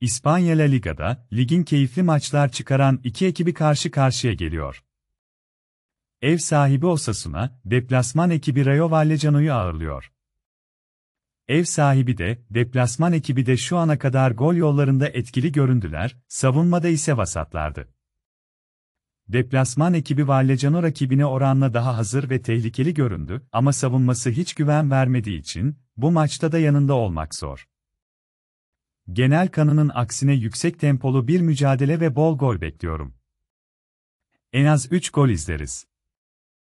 İspanya La Liga'da ligin keyifli maçlar çıkaran iki ekibi karşı karşıya geliyor. Ev sahibi Osasuna, deplasman ekibi Rayo Vallecano'yu ağırlıyor. Ev sahibi de, deplasman ekibi de şu ana kadar gol yollarında etkili göründüler, savunmada ise vasatlardı. Deplasman ekibi Vallecano rakibine oranla daha hazır ve tehlikeli göründü ama savunması hiç güven vermediği için bu maçta da yanında olmak zor. Genel kanının aksine yüksek tempolu bir mücadele ve bol gol bekliyorum. En az 3 gol izleriz.